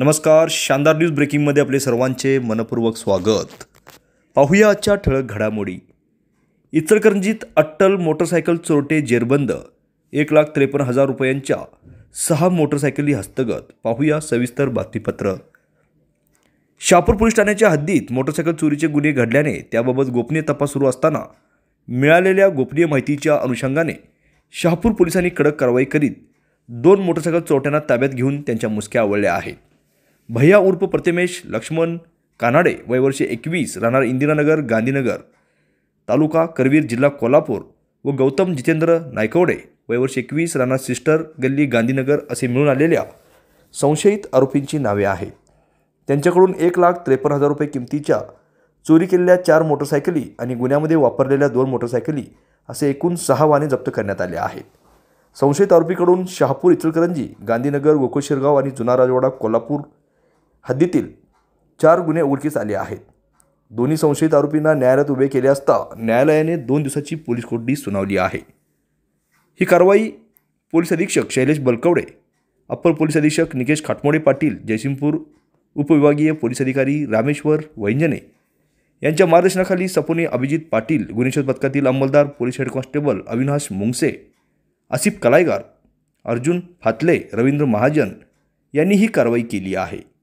नमस्कार शानदार न्यूज ब्रेकिंगमध्ये आपले सर्वांचे मनपूर्वक स्वागत पाहूया आजच्या ठळक घडामोडी इतरकरंजीत अट्टल मोटरसायकल चोरटे जेरबंद एक लाख त्रेपन्न हजार रुपयांच्या सहा मोटरसायकली हस्तगत पाहूया सविस्तर बातमीपत्र शापूर पोलीस ठाण्याच्या हद्दीत मोटरसायकल चोरीचे गुन्हे घडल्याने त्याबाबत गोपनीय तपास सुरू असताना मिळालेल्या गोपनीय माहितीच्या अनुषंगाने शहापूर पोलिसांनी कडक कारवाई करीत दोन मोटरसायकल चोरट्यांना ताब्यात घेऊन त्यांच्या मुसक्या आवळल्या आहेत भैया उर्फ प्रतिमेश लक्ष्मण कानाडे वयवर्षे एकवीस राहणार इंदिरानगर गांधीनगर तालुका करवीर जिल्हा कोल्हापूर व गौतम जितेंद्र नायकवडे वयवर्षे एकवीस राहणार सिस्टर गल्ली गांधीनगर असे मिळून आलेल्या संशयित आरोपींची नावे आहेत त्यांच्याकडून एक लाख त्रेपन्न हजार रुपये किमतीच्या चोरी केलेल्या चार मोटरसायकली आणि गुन्ह्यामध्ये वापरलेल्या दोन मोटरसायकली असे एकूण सहा वाहने जप्त करण्यात आले आहेत संशयित आरोपीकडून शहापूर इचलकरंजी गांधीनगर गोकुळ आणि जुना राजवाडा कोल्हापूर हद्दीतील चार गुन्हे उघडकीस आले आहेत दोन्ही संशयित आरोपींना न्यायालयात उभे केले असता न्यायालयाने दोन दिवसाची पोलीस कोठडी सुनावली आहे ही कारवाई पोलीस अधीक्षक शैलेश बलकवडे अप्पर पोलीस अधीक्षक निकेश खाटमोडे पाटील जयसिंगपूर उपविभागीय पोलीस अधिकारी रामेश्वर वैंजने यांच्या मार्गदर्शनाखाली सपोने अभिजित पाटील गुन्हेशोध पथकातील अंमलदार police head constable Avinash Mungase Asif Kalaygar Arjun Fatle Ravindra Mahajan यांनी ही कारवाई केली आहे